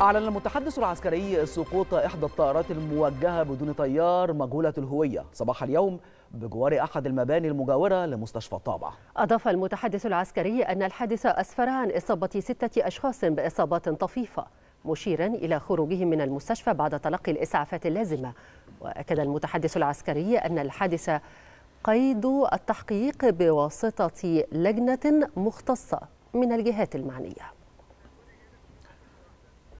أعلن المتحدث العسكري سقوط إحدى الطائرات الموجهة بدون طيار مجهولة الهوية صباح اليوم بجوار أحد المباني المجاورة لمستشفى الطابع أضاف المتحدث العسكري أن الحادث أسفر عن إصابة ستة أشخاص بإصابات طفيفة مشيرا إلى خروجهم من المستشفى بعد تلقي الإسعافات اللازمة وأكد المتحدث العسكري أن الحادث قيد التحقيق بواسطة لجنة مختصة من الجهات المعنية